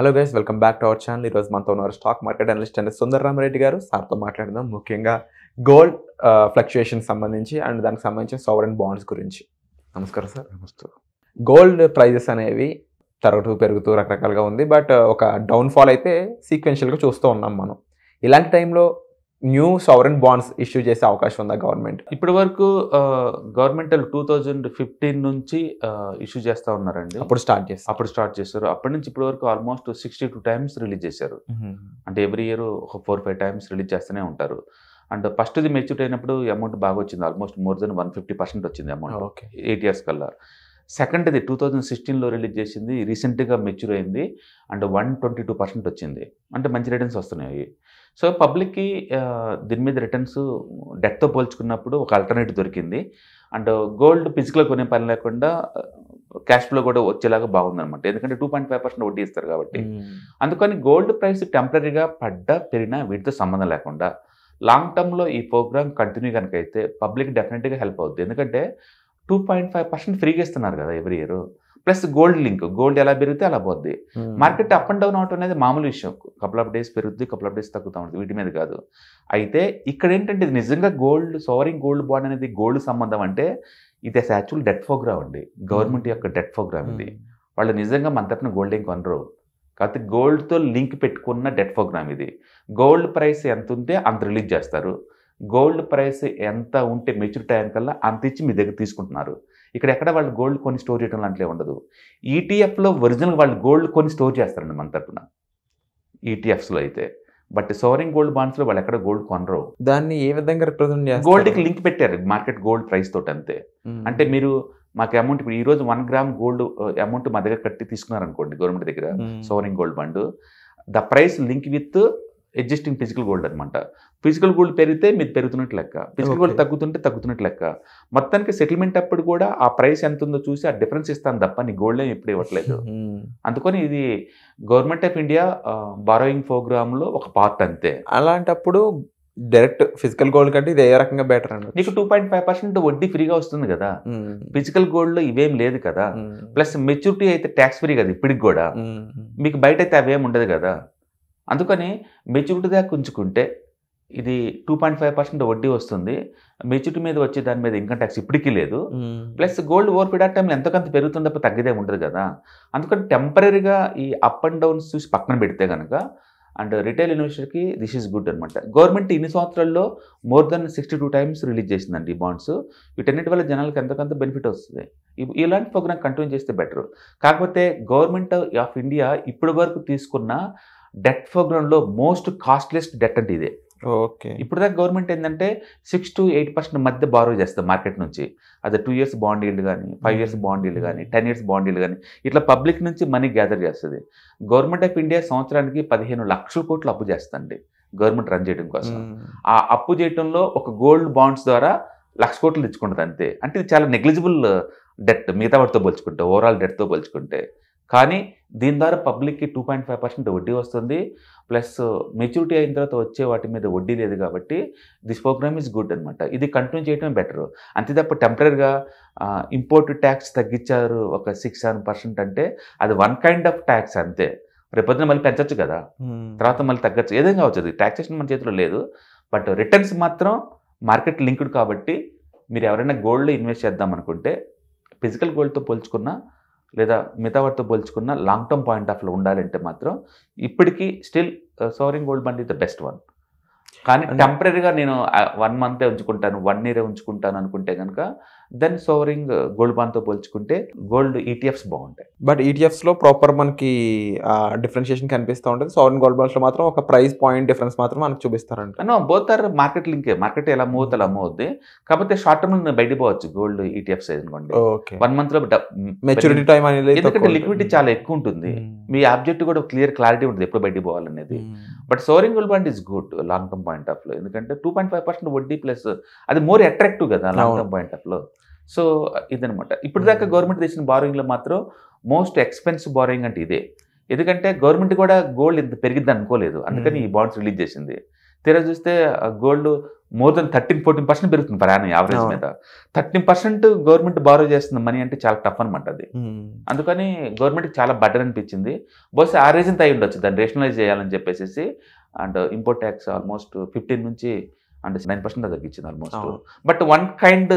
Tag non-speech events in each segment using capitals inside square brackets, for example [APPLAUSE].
Hello guys welcome back to our channel ఈరోజు మనతో ఉన్నారు stock market analyst and Sundar Ramareddy గారు సార్తో మాట్లాడదాం ముఖ్యంగా గోల్డ్ ఫ్లక్చుయేషన్ uh, సంబంధించి అండ్ దానికి సంబంధించిన సోవరెన్ బాండ్స్ గురించి నమస్కారం సార్ నమస్తే గోల్డ్ ప్రైజెస్ అనేవి తరగతు పెరుగుతూ రకరకాలుగా ఉంది బట్ uh, ఒక డౌన్ఫాల్ అయితే సీక్వెన్షియల్గా చూస్తూ ఉన్నాం మనం ఇలాంటి టైంలో న్యూ సావరన్ బాండ్స్ ఇష్యూ చేసే అవకాశం ఉందా గవర్నమెంట్ ఇప్పటి వరకు గవర్నమెంట్ టూ థౌజండ్ ఫిఫ్టీన్ నుంచి ఇష్యూ చేస్తూ ఉన్నారండి అప్పుడు స్టార్ట్ చేస్తారు అప్పుడు స్టార్ట్ చేస్తారు అప్పటి నుంచి ఇప్పటి వరకు almost sixty two times release చేశారు అంటే ఎవ్రీ ఇయర్ ఒక ఫోర్ ఫైవ్ టైమ్స్ రిలీజ్ చేస్తూనే ఉంటారు అండ్ ఫస్ట్ది మెచ్యూర్ అయినప్పుడు అమౌంట్ బాగా వచ్చింది almost more than one fifty percent వచ్చింది అమౌంట్ ఎయిట్ ఇయర్స్ కల్లా సెకండ్ది టూ థౌజండ్ సిక్స్టీన్లో రిలీజ్ చేసింది రీసెంట్గా మెచ్యూర్ అయింది and one twenty two percent వచ్చింది అంటే మంచి రిటర్న్స్ వస్తున్నాయి సో పబ్లిక్కి దీని మీద రిటర్న్స్ డెత్తో పోల్చుకున్నప్పుడు ఒక ఆల్టర్నేటివ్ దొరికింది అండ్ గోల్డ్ ఫిజికల్ కొనే పని లేకుండా క్యాష్ ఫ్లో కూడా వచ్చేలాగా అనమాట ఎందుకంటే టూ పాయింట్ ఫైవ్ పర్సెంట్ వడ్డీ ఇస్తారు కాబట్టి అందుకని గోల్డ్ ప్రైస్ టెంపరీగా పడ్డా పెరిగినా వీటితో సంబంధం లేకుండా లాంగ్ టర్మ్లో ఈ ప్రోగ్రామ్ కంటిన్యూ కనుక అయితే పబ్లిక్ డెఫినెట్గా హెల్ప్ అవుద్ది ఎందుకంటే టూ పాయింట్ ఫైవ్ పర్సెంట్ ఫ్రీగా ఇస్తున్నారు కదా every year plus gold link gold ఎలా పెరిగితే అలా పోద్ది మార్కెట్ అప్ అండ్ డౌన్ అవటం అనేది మామూలు విషయం కపుల్ ఆఫ్ డేస్ పెరుగుద్ది కపుల్ ఆఫ్ డేస్ తగ్గుతూ ఉంటుంది వీటి మీద కాదు అయితే ఇక్కడ ఏంటంటే ఇది నిజంగా గోల్డ్ సోవరింగ్ గోల్డ్ బాండ్ అనేది గోల్డ్ సంబంధం అంటే hmm. ఇది యాక్చువల్ డెట్ ప్రోగ్రామ్ అండి గవర్నమెంట్ యొక్క డెట్ ప్రోగ్రామ్ ఇది వాళ్ళు నిజంగా మన తరఫున గోల్డ్ ఏం కొనరు కాకపోతే గోల్డ్తో లింక్ పెట్టుకున్న డెట్ ప్రోగ్రామ్ ఇది గోల్డ్ ప్రైస్ ఎంత ఉంటే అంత రిలీజ్ చేస్తారు గోల్డ్ ప్రైస్ ఎంత ఉంటే మెచ్యూర్ కల్లా అంత ఇచ్చి మీ దగ్గర తీసుకుంటున్నారు ఇక్కడ ఎక్కడ వాళ్ళు గోల్డ్ కొని స్టోర్ చేయడం లాంటివి ఉండదు ఈటీఎఫ్లో e ఒరిజినల్ వాళ్ళు గోల్డ్ కొని స్టోర్ చేస్తారండి మన తరపున ఈటీఎఫ్స్లో e అయితే బట్ సోవరింగ్ గోల్డ్ బాండ్స్ లో వాళ్ళు ఎక్కడ గోల్డ్ కొనరు దాన్ని ఏ విధంగా రిప్రజెంట్ చేస్తారు కి లింక్ పెట్టారు మార్కెట్ గోల్డ్ ప్రైస్ తోటి అంతే అంటే మీరు మాకు అమౌంట్ ఇప్పుడు ఈ రోజు వన్ గ్రామ్ గోల్డ్ అమౌంట్ మా దగ్గర కట్టి తీసుకున్నారు అనుకోండి గవర్నమెంట్ దగ్గర sovereign gold bond the price link with existing physical gold అనమాట ఫిజికల్ గోల్డ్ పెరిగితే మీరు పెరుగుతున్నట్టు లెక్క ఫిజికల్ గోల్డ్ తగ్గుతుంటే తగ్గుతున్నట్టు లెక్క మొత్తానికి సెటిల్మెంట్ అప్పుడు కూడా ఆ ప్రైస్ ఎంత ఉందో చూసి ఆ డిఫరెన్స్ ఇస్తాను తప్ప నీ గోల్డ్ ఏం ఎప్పుడు ఇవ్వట్లేదు [LAUGHS] hmm. అందుకని ఇది government of India borrowing program లో ఒక పార్ట్ అంతే అలాంటప్పుడు డైరెక్ట్ ఫిజికల్ గోల్డ్ కంటే ఇది ఏ రకంగా బెటర్ అండి నీకు టూ పాయింట్ ఫైవ్ పర్సెంట్ వడ్డీ ఫ్రీగా వస్తుంది కదా ఫిజికల్ hmm. గోల్డ్ లో ఇవేం లేదు కదా ప్లస్ hmm. మెచ్యూరిటీ అయితే ట్యాక్స్ ఫ్రీ కదా ఇప్పటికి కూడా మీకు బయట అయితే అవేం ఉండదు కదా అందుకని మెచ్యూరిటీ దాకా ఉంచుకుంటే ఇది టూ పాయింట్ ఫైవ్ పర్సెంట్ వడ్డీ వస్తుంది మెచ్యూరిటీ మీద వచ్చే దాని మీద ఇన్కమ్ ట్యాక్స్ ఇప్పటికీ లేదు ప్లస్ గోల్డ్ ఓవర్ పీరియడ్ టైంలో ఎంతకంత పెరుగుతుంది తప్ప తగ్గదే ఉండదు కదా అందుకని టెంపరీగా ఈ అప్ అండ్ డౌన్స్ చూసి పక్కన పెడితే కనుక అండ్ రిటైల్ ఇన్వెస్టర్కి దిస్ ఈజ్ గుడ్ అనమాట గవర్నమెంట్ ఇన్ని సంవత్సరాల్లో more than sixty two times release చేసిందండి ఈ బాండ్స్ వీటన్నిటి వల్ల జనాలకు ఎంతకంత బెనిఫిట్ వస్తుంది ఇలాంటి ప్రోగ్రామ్ కంటిన్యూ చేస్తే బెటర్ కాకపోతే గవర్నమెంట్ ఆఫ్ ఇండియా ఇప్పటి వరకు తీసుకున్న డెట్ ప్రోగ్రామ్లో మోస్ట్ కాస్ట్లెస్ట్ డెట్ అంటే ఇదే ఓకే ఇప్పుడు దాకా గవర్నమెంట్ ఏంటంటే సిక్స్ టు ఎయిట్ పర్సెంట్ మధ్య బారో చేస్తుంది మార్కెట్ నుంచి అది టూ ఇయర్స్ బాండ్ ఇల్డ్ కానీ ఫైవ్ ఇయర్స్ బాండ్ ఇల్డ్ కానీ hmm. Ten years bond yield కానీ ఇట్లా పబ్లిక్ నుంచి మనీ గ్యాదర్ చేస్తుంది గవర్నమెంట్ ఆఫ్ ఇండియా సంవత్సరానికి పదిహేను లక్షల కోట్లు అప్పు చేస్తుంది గవర్నమెంట్ రన్ చేయడం కోసం hmm. ఆ అప్పు చేయడంలో ఒక గోల్డ్ బాండ్స్ ద్వారా లక్ష కోట్లు తెచ్చుకుంటుంది అంతే అంటే ఇది చాలా నెగ్లిజిబుల్ డెట్ మిగతా వాటితో పోల్చుకుంటే ఓవరాల్ డెట్తో పోల్చుకుంటే కానీ దీని ద్వారా పబ్లిక్కి టూ పాయింట్ ఫైవ్ పర్సెంట్ వడ్డీ వస్తుంది ప్లస్ మెచ్యూరిటీ అయిన తర్వాత వచ్చే వాటి మీద వడ్డీ లేదు కాబట్టి దిస్ ప్రోగ్రామ్ ఈజ్ గుడ్ అనమాట ఇది కంటిన్యూ చేయడమే బెటర్ అంతే తప్ప టెంపరీగా ఇంపోర్ట్ ట్యాక్స్ తగ్గించారు ఒక సిక్స్ సెవెన్ పర్సెంట్ అంటే అది వన్ కైండ్ ఆఫ్ ట్యాక్స్ అంతే రేపొద్దున మళ్ళీ పెంచచ్చు కదా తర్వాత మళ్ళీ తగ్గచ్చు ఏదైనా కావచ్చు ట్యాక్సేషన్ మన చేతిలో లేదు బట్ రిటర్న్స్ మాత్రం మార్కెట్ లింక్డ్ కాబట్టి మీరు ఎవరైనా గోల్డ్లో ఇన్వెస్ట్ చేద్దాం అనుకుంటే ఫిజికల్ గోల్డ్తో పోల్చుకున్న లేదా మిగతా వాటితో పోల్చుకున్న లాంగ్ టర్మ్ పాయింట్ ఆఫ్లో ఉండాలంటే మాత్రం ఇప్పటికీ still sovereign gold bond is the best one కానీ టెంపరీగా నేను వన్ మంతే ఉంచుకుంటాను వన్ ఇయరే ఉంచుకుంటాను అనుకుంటే కనుక దెన్ సోవరింగ్ గోల్డ్ బాండ్తో పోల్చుకుంటే గోల్డ్ ఈటీఎఫ్స్ e బాగుంటాయి బట్ ఈటీఎఫ్స్లో ప్రాపర్ మనకి డిఫరెన్షియేషన్ కనిపిస్తూ ఉంటుంది సోవరింగ్ గోల్డ్ బాండ్స్లో మాత్రం ఒక ప్రైస్ పాయింట్ డిఫరెన్స్ మాత్రం మనకు చూపిస్తారంట పోతారు మార్కెట్ లింకే మార్కెట్ ఎలా మూవ్ అలా మూవ్ అవుద్ది కాకపోతే షార్ట్ టర్మ్ బయట పోవచ్చు గోల్డ్ ఈటీఎఫ్స్ అనుకోండి వన్ మంత్లో మెచ్యూరిటీ టైం అనేది ఎందుకంటే లిక్విడిటీ చాలా ఎక్కువ ఉంటుంది hmm. మీ ఆబ్జెక్ట్ కూడా క్లియర్ క్లారిటీ ఉంటుంది ఎప్పుడు బయట పోవాలనేది but sovereign gold bond is good long term point ఆఫ్లో ఎందుకంటే టూ పాయింట్ ఫైవ్ పర్సెంట్ వడ్డీ ప్లస్ అది మోర్ అట్రాక్టివ్ కదా లాంగ్ టర్మ్ పాయింట్ ఆఫ్లో సో ఇదనమాట ఇప్పుడు దాకా గవర్నమెంట్ తెచ్చిన బారోయింగ్లో మాత్రం మోస్ట్ ఎక్స్పెన్సివ్ బారోయింగ్ అంటే ఇదే ఎందుకంటే గవర్నమెంట్ కూడా గోల్డ్ ఇంత పెరిగిద్ది అనుకోలేదు అందుకని hmm. ఈ బాండ్స్ రిలీజ్ చేసింది తీరా చూస్తే gold more than thirteen fourteen percent పెరుగుతుంది ప్రయాణం యావరేజ్ మీద థర్టీన్ పర్సెంట్ గవర్నమెంట్ బారో చేస్తుంది మనీ అంటే చాలా టఫ్ అనమాట అది hmm. అందుకని గవర్నమెంట్కి చాలా బెటర్ అనిపించింది బస్ ఆ రీజన్ అయి ఉండొచ్చు దాన్ని రేషనలైజ్ చేయాలని చెప్పేసి and import tax almost fifteen నుంచి అండ్ నైన్ పర్సెంట్ తగ్గించింది almost but one kind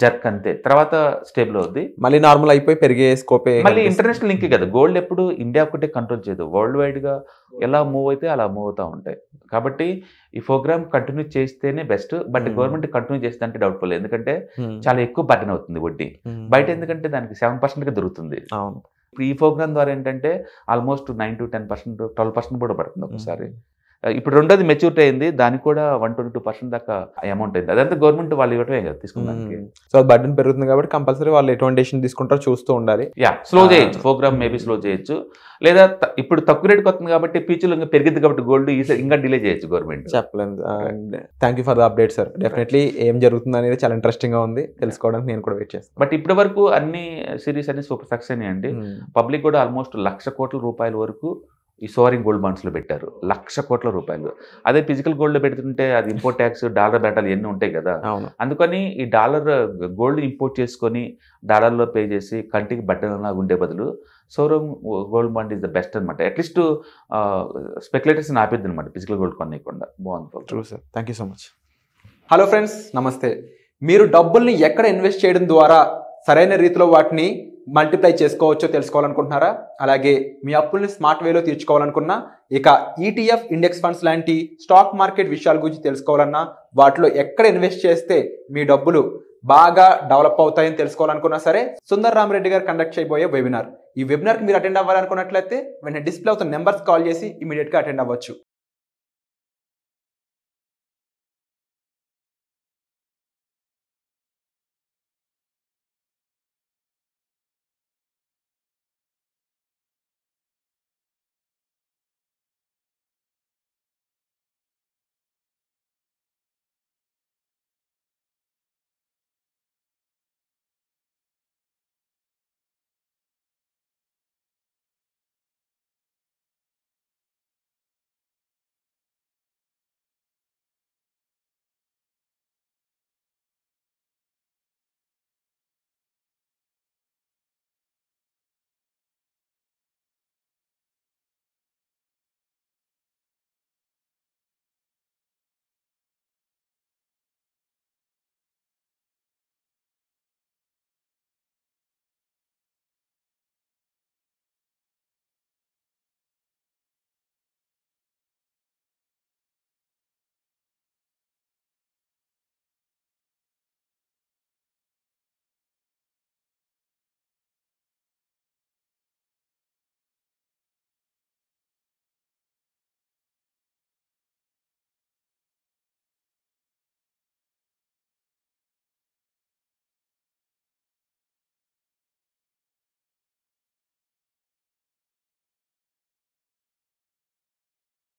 jerk అంతే తర్వాత స్టేబుల్ అవుద్ది మళ్ళీ నార్మల్ అయిపోయి పెరిగే స్కోపే మళ్ళీ ఇంటర్నేషనల్ లింక్ కదా గోల్డ్ ఎప్పుడు ఇండియా ఒకటే కంట్రోల్ చేయదు వరల్డ్ వైడ్ గా ఎలా మూవ్ అయితే అలా మూవ్ అవుతా ఉంటాయి కాబట్టి ఈ ప్రోగ్రామ్ కంటిన్యూ చేస్తేనే best but hmm. Government continue చేస్తే అంటే డౌట్ఫుల్ ఎందుకంటే hmm. చాలా ఎక్కువ బటన్ అవుతుంది వడ్డీ hmm. బయట ఎందుకంటే దానికి సెవెన్ పర్సెంట్ గా దొరుకుతుంది ఈ ప్రోగ్రామ్ ద్వారా ఏంటంటే almost nine to ten percent twelve percent కూడా పడుతుంది ఒకసారి ఇప్పుడు రెండోది మెచ్యూరిటీ అయింది దానికి కూడా వన్ ట్వంటీ టూ పర్సెంట్ దాకా అమౌంట్ అయింది అదంతా గవర్నమెంట్ వాళ్ళు ఇవ్వటమే కదా తీసుకున్నానికి సో బర్డన్ పెరుగుతుంది కాబట్టి కంపల్సరీ వాళ్ళు ఎటువంటి తీసుకుంటారో చూస్తూ ఉండాలి యా స్లో చేయొచ్చు ప్రోగ్రామ్ మేబీ స్లో చేయొచ్చు లేదా ఇప్పుడు తక్కువ రేటుకి వస్తుంది కాబట్టి ఫ్యూచర్లో ఇంకా పెరిగింది కాబట్టి గోల్డ్ ఈసారి ఇంకా డిలే చేయొచ్చు గవర్నమెంట్ చెప్పలేదు thank you for the update sir definitely ఏం జరుగుతుంది అనేది చాలా ఇంట్రెస్టింగ్ గా ఉంది తెలుసుకోవడానికి నేను కూడా వెయిట్ చేస్తాను బట్ ఇప్పటి వరకు అన్ని సిరీస్ అన్ని సూపర్ సక్సెస్ అండి పబ్లిక్ కూడా ఆల్మోస్ట్ లక్ష కోట్ల రూపాయల వరకు ఈ సోరింగ్ గోల్డ్ బాండ్స్లో పెట్టారు లక్ష కోట్ల రూపాయలు అదే ఫిజికల్ గోల్డ్లో పెడుతుంటే అది ఇంపోర్ట్ ట్యాక్స్ డాలర్ బ్యాటాలు ఎన్ని ఉంటాయి కదా అందుకని ఈ డాలర్ గోల్డ్ ఇంపోర్ట్ చేసుకొని డాలర్లో పే చేసి కంటికి బట్టలలా ఉండే బదులు sovereign gold bond is the best అనమాట అట్లీస్ట్ స్పెక్యులేటర్స్ ఆపేద్ది అనమాట ఫిజికల్ గోల్డ్ కొనకుండా బాగుంది true sir thank so much hello friends నమస్తే మీరు డబ్బుల్ని ఎక్కడ ఇన్వెస్ట్ చేయడం ద్వారా సరైన రీతిలో వాటిని మల్టిప్లై చేసుకోవచ్చో తెలుసుకోవాలనుకుంటున్నారా అలాగే మీ అప్పుల్ని స్మార్ట్ వేలో తీర్చుకోవాలనుకున్నా ఇక ఈటీఎఫ్ ఇండెక్స్ ఫండ్స్ లాంటి స్టాక్ మార్కెట్ విషయాల గురించి తెలుసుకోవాలన్నా వాటిలో ఎక్కడ ఇన్వెస్ట్ చేస్తే మీ డబ్బులు బాగా డెవలప్ అవుతాయని తెలుసుకోవాలనుకున్నా సరే సుందర్ రామరెడ్డి గారు కండక్ట్ చేయబోయే వెబినార్ ఈ వెబినార్కి మీరు అటెండ్ అవ్వాలనుకున్నట్లయితే వెంటనే డిస్ప్లే అవుతున్న నెంబర్స్ కాల్ చేసి ఇమీడియట్గా అటెండ్ అవ్వచ్చు